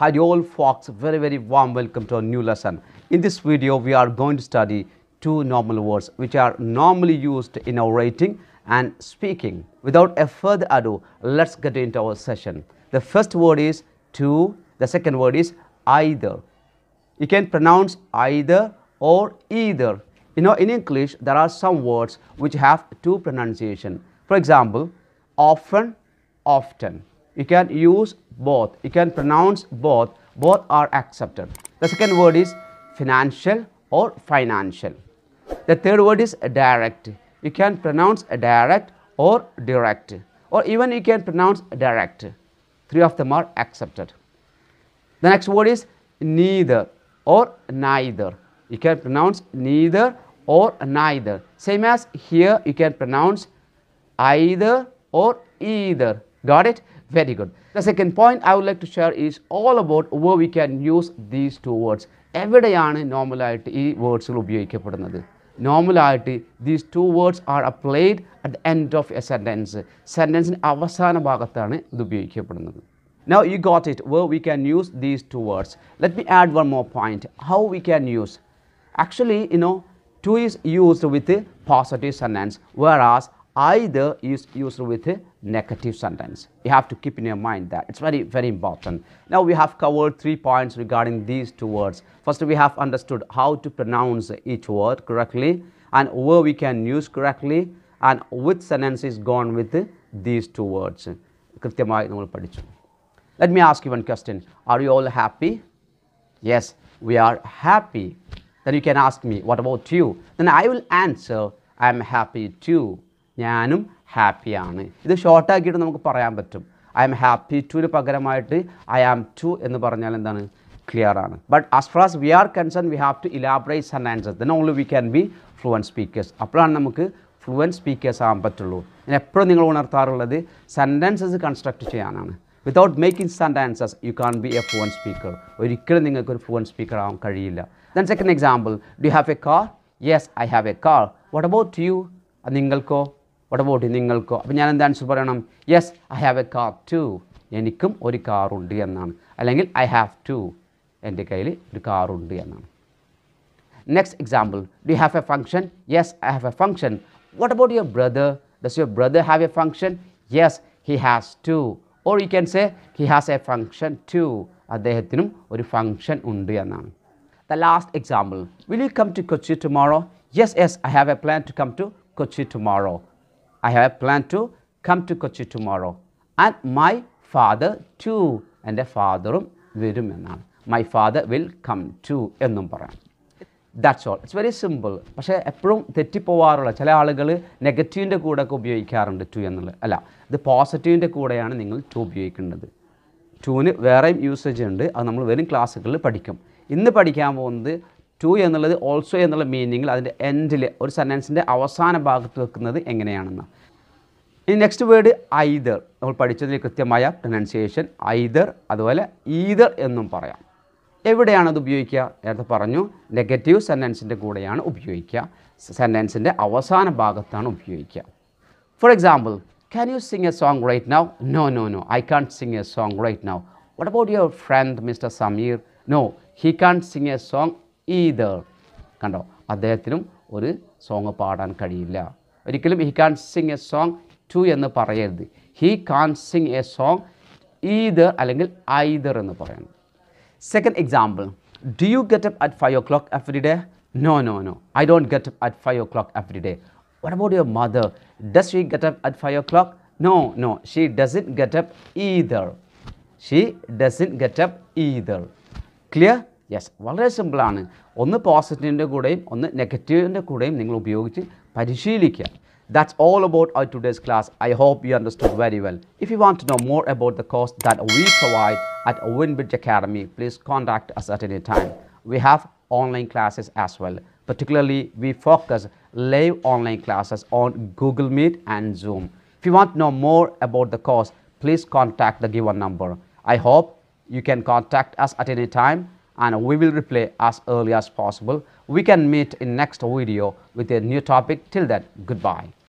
Hi all folks, very very warm welcome to a new lesson. In this video we are going to study two normal words which are normally used in our writing and speaking. Without a further ado, let's get into our session. The first word is to, the second word is either. You can pronounce either or either. You know in English there are some words which have two pronunciation. For example, often, often you can use both, you can pronounce both, both are accepted. The second word is financial or financial. The third word is direct, you can pronounce direct or direct or even you can pronounce direct, three of them are accepted. The next word is neither or neither, you can pronounce neither or neither. Same as here you can pronounce either or either. Got it? very good the second point i would like to share is all about where we can use these two words evidayana normality words normality these two words are applied at the end of a sentence sentence in avasana bhagathane now you got it where we can use these two words let me add one more point how we can use actually you know two is used with the positive sentence whereas either is used with a negative sentence. You have to keep in your mind that. It's very, very important. Now we have covered three points regarding these two words. First, we have understood how to pronounce each word correctly and where we can use correctly and which sentence is gone with these two words. Let me ask you one question. Are you all happy? Yes, we are happy. Then you can ask me, what about you? Then I will answer, I am happy too. ഞാനും ഹാപ്പിയാണ് ഇത് ഷോർട്ടാക്കിയിട്ട് നമുക്ക് പറയാൻ പറ്റും I am happy ടുവിന് പകരമായിട്ട് I am to എന്ന് പറഞ്ഞാൽ എന്താണ് ക്ലിയർ ആണ് but as far as we are concern we have to elaborate some answer then only we can be fluent speakers അപ്പോഴാണ് നമുക്ക് ഫ്ലുവൻ സ്പീക്കേഴ്സ് ആകാൻ പറ്റുള്ളൂ ഞാൻ എപ്പോഴും നിങ്ങൾ ഉണർത്താറുള്ളത് സെൻറ്റൻസസ് കൺസ്ട്രക്ട് ചെയ്യാനാണ് without making sentences you can't be a fluent speaker ഒരിക്കലും നിങ്ങൾക്ക് ഒരു ഫ്ലുവൻ സ്പീക്കർ ആവാൻ കഴിയില്ല then second example do have a car yes I have a car what about you നിങ്ങൾക്കോ വട്ട് അബൌട്ട് നിങ്ങൾക്കോ അപ്പോൾ ഞാൻ എന്താ ആൻസർ പറയണം yes I have a car too എനിക്കും ഒരു കാറുണ്ട് എന്നാണ് അല്ലെങ്കിൽ ഐ ഹാവ് ടു എൻ്റെ കയ്യിൽ ഒരു കാറുണ്ട് എന്നാണ് next example do have a function yes I have a function what about your brother does your brother have a function yes he has too or you can say he has a function too അദ്ദേഹത്തിനും ഒരു ഫംഗ്ഷൻ ഉണ്ട് എന്നാണ് the last example will you come to Kochi tomorrow yes yes I have a plan to come to Kochi tomorrow I have a plan to come to Kochi tomorrow. And my father too. എൻ്റെ ഫാദറും വരുമെന്നാണ് my father will come too എന്നും പറയാം that's all it's very simple പക്ഷേ എപ്പോഴും തെറ്റിപ്പോവാറുള്ള ചില ആളുകൾ നെഗറ്റീവിൻ്റെ കൂടെ ഒക്കെ ഉപയോഗിക്കാറുണ്ട് ടു എന്നുള്ളത് അല്ല ഇത് പോസിറ്റീവിൻ്റെ കൂടെയാണ് നിങ്ങൾ ടു ഉപയോഗിക്കേണ്ടത് ടുവിന് വേറെയും യൂസേജ് ഉണ്ട് അത് നമ്മൾ വരും ക്ലാസ്സുകളിൽ പഠിക്കും ഇന്ന് പഠിക്കാൻ പോകുന്നത് ടു എന്നുള്ളത് ഓൾസോ എന്നുള്ള മീനിങ്ങിൽ അതിൻ്റെ എൻഡിൽ ഒരു സെൻറ്റൻസിൻ്റെ അവസാന ഭാഗത്ത് വെക്കുന്നത് എങ്ങനെയാണെന്ന് ഇനി നെക്സ്റ്റ് വേർഡ് ഐദർ നമ്മൾ പഠിച്ചതിൽ കൃത്യമായ പ്രൊനൗൺസിയേഷൻ ഐദർ അതുപോലെ ഈദർ എന്നും പറയാം എവിടെയാണ് അത് ഉപയോഗിക്കുക നേരത്തെ പറഞ്ഞു നെഗറ്റീവ് സെൻറ്റൻസിൻ്റെ കൂടെയാണ് ഉപയോഗിക്കുക സെൻറ്റൻസിൻ്റെ അവസാന ഭാഗത്താണ് ഉപയോഗിക്കുക for example can you sing a song right now no no no I can't sing a song right now what about your friend mister Sameer no he can't sing a song either കണ്ടോ അദ്ദേഹത്തിനും ഒരു സോങ് പാടാൻ കഴിയില്ല ഒരിക്കലും he can't sing a song too എന്ന് പറയരുത് he can't sing a song either അല്ലെങ്കിൽ ഐദർ എന്ന് പറയണം second example do you get up at five o'clock every day no no no I don't get up at five o'clock every day what about your mother does she get up at five o'clock no no she does it get up either she does it get up either clear good വളരെ On the negative കൂടെയും ഒന്ന് നെഗറ്റീവിൻ്റെ കൂടെയും നിങ്ങൾ ഉപയോഗിച്ച് പരിശീലിക്കുക That's all about our today's class. I hope you understood very well. If you want to know more about the course that we provide at Winbridge Academy, please contact us at any time. We have online classes as well. Particularly, we focus live online classes on Google Meet and Zoom. If you want to know more about the course, please contact the given number. I hope you can contact us at any time and we will replay as early as possible. We can meet in next video with a new topic. Till then, goodbye.